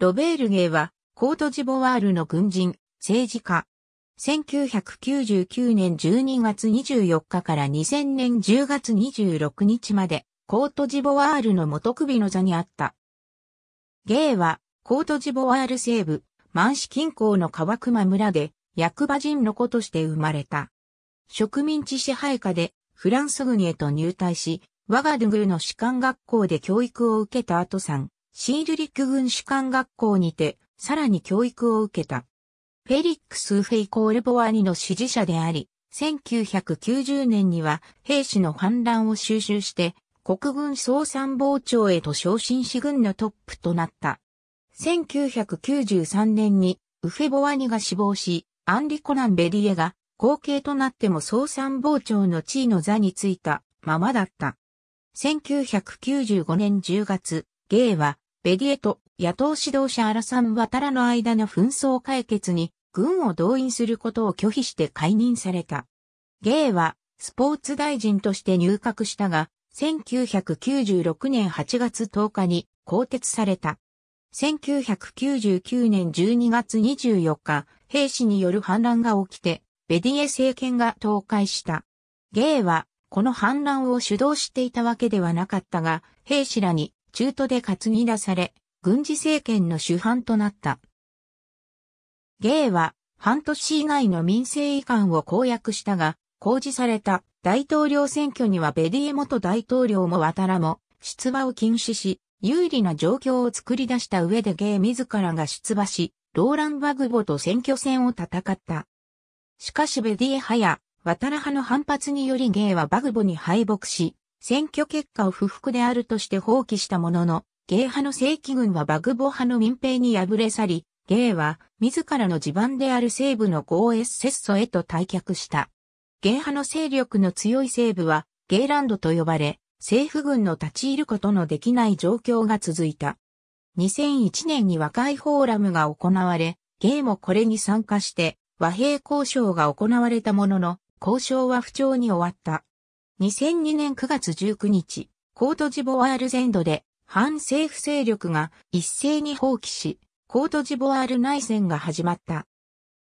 ロベールゲーは、コートジボワールの軍人、政治家。1999年12月24日から2000年10月26日まで、コートジボワールの元首の座にあった。ゲーは、コートジボワール西部、マンシ近郊の川熊村で、役場人の子として生まれた。植民地支配下で、フランス軍へと入隊し、ワガドゥグルの士官学校で教育を受けた後さん。シールリック軍主官学校にて、さらに教育を受けた。フェリックス・フェイ・コールボワニの支持者であり、1990年には兵士の反乱を収集して、国軍総参謀長へと昇進し軍のトップとなった。1993年にウフェボワニが死亡し、アンリ・コナン・ベリエが後継となっても総参謀長の地位の座についたままだった。1995年10月、ゲイはベディエと野党指導者アラサン・ワタラの間の紛争解決に軍を動員することを拒否して解任された。ゲイはスポーツ大臣として入閣したが、1996年8月10日に更迭された。1999年12月24日、兵士による反乱が起きて、ベディエ政権が倒壊した。ゲイは、この反乱を主導していたわけではなかったが、兵士らに中途で担ぎ出され、軍事政権の主犯となった。ゲイは、半年以内の民政移管を公約したが、公示された大統領選挙にはベディエ元大統領も渡らも出馬を禁止し、有利な状況を作り出した上でゲイ自らが出馬し、ローラン・バグボと選挙戦を戦った。しかしベディエ派や渡ら派の反発によりゲイはバグボに敗北し、選挙結果を不服であるとして放棄したものの、ゲイ派の正規軍はバグボ派の民兵に敗れ去り、ゲイは自らの地盤である西部のゴエッセッソへと退却した。ゲイ派の勢力の強い西部はゲイランドと呼ばれ、政府軍の立ち入ることのできない状況が続いた。2001年に和解フォーラムが行われ、ゲイもこれに参加して和平交渉が行われたものの、交渉は不調に終わった。2002年9月19日、コートジボワール全土で反政府勢力が一斉に放棄し、コートジボワール内戦が始まった。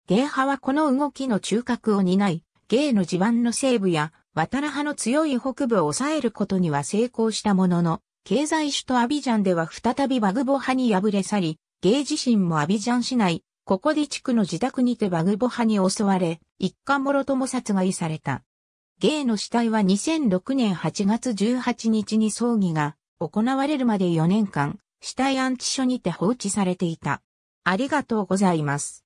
ゲイ派はこの動きの中核を担い、ゲイの地盤の西部や渡良派の強い北部を抑えることには成功したものの、経済首都アビジャンでは再びバグボ派に敗れ去り、ゲイ自身もアビジャン市内、ココディ地区の自宅にてバグボ派に襲われ、一家諸とも殺害された。ゲイの死体は2006年8月18日に葬儀が行われるまで4年間、死体安置所にて放置されていた。ありがとうございます。